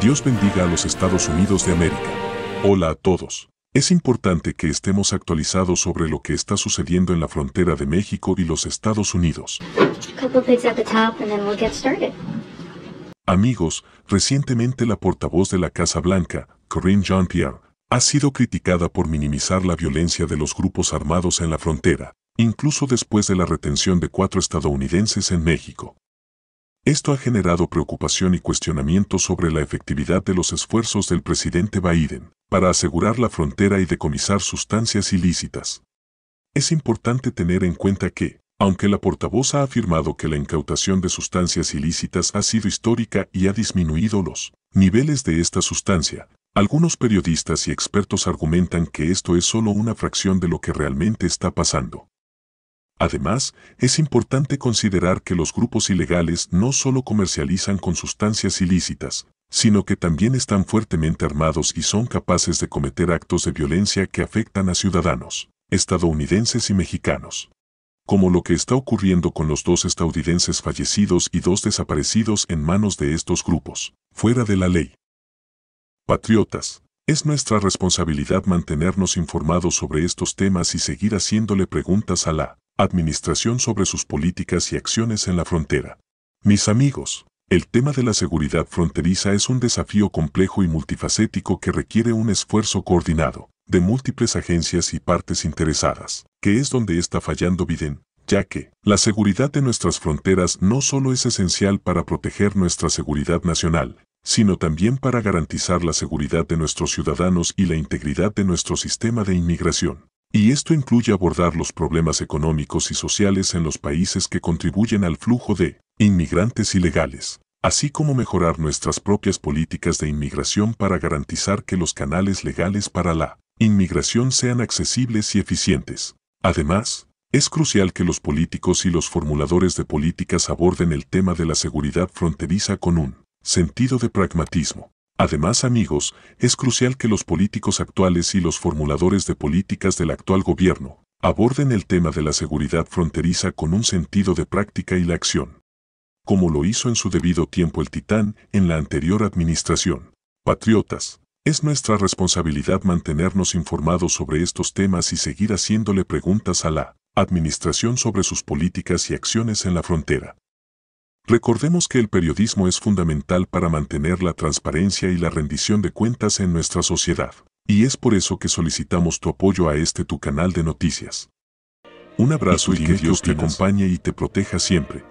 Dios bendiga a los Estados Unidos de América. Hola a todos. Es importante que estemos actualizados sobre lo que está sucediendo en la frontera de México y los Estados Unidos. Amigos, recientemente la portavoz de la Casa Blanca, Corinne Jean-Pierre, ha sido criticada por minimizar la violencia de los grupos armados en la frontera, incluso después de la retención de cuatro estadounidenses en México. Esto ha generado preocupación y cuestionamiento sobre la efectividad de los esfuerzos del presidente Biden para asegurar la frontera y decomisar sustancias ilícitas. Es importante tener en cuenta que, aunque la portavoz ha afirmado que la incautación de sustancias ilícitas ha sido histórica y ha disminuido los niveles de esta sustancia, algunos periodistas y expertos argumentan que esto es solo una fracción de lo que realmente está pasando. Además, es importante considerar que los grupos ilegales no solo comercializan con sustancias ilícitas, sino que también están fuertemente armados y son capaces de cometer actos de violencia que afectan a ciudadanos, estadounidenses y mexicanos. Como lo que está ocurriendo con los dos estadounidenses fallecidos y dos desaparecidos en manos de estos grupos, fuera de la ley. Patriotas, es nuestra responsabilidad mantenernos informados sobre estos temas y seguir haciéndole preguntas a la Administración sobre sus políticas y acciones en la frontera. Mis amigos, el tema de la seguridad fronteriza es un desafío complejo y multifacético que requiere un esfuerzo coordinado de múltiples agencias y partes interesadas, que es donde está fallando Biden, ya que la seguridad de nuestras fronteras no solo es esencial para proteger nuestra seguridad nacional, sino también para garantizar la seguridad de nuestros ciudadanos y la integridad de nuestro sistema de inmigración. Y esto incluye abordar los problemas económicos y sociales en los países que contribuyen al flujo de inmigrantes ilegales, así como mejorar nuestras propias políticas de inmigración para garantizar que los canales legales para la inmigración sean accesibles y eficientes. Además, es crucial que los políticos y los formuladores de políticas aborden el tema de la seguridad fronteriza con un sentido de pragmatismo, Además, amigos, es crucial que los políticos actuales y los formuladores de políticas del actual gobierno aborden el tema de la seguridad fronteriza con un sentido de práctica y la acción. Como lo hizo en su debido tiempo el Titán en la anterior administración. Patriotas, es nuestra responsabilidad mantenernos informados sobre estos temas y seguir haciéndole preguntas a la Administración sobre sus políticas y acciones en la frontera. Recordemos que el periodismo es fundamental para mantener la transparencia y la rendición de cuentas en nuestra sociedad, y es por eso que solicitamos tu apoyo a este tu canal de noticias. Un abrazo y, que Dios te acompañe y te proteja siempre.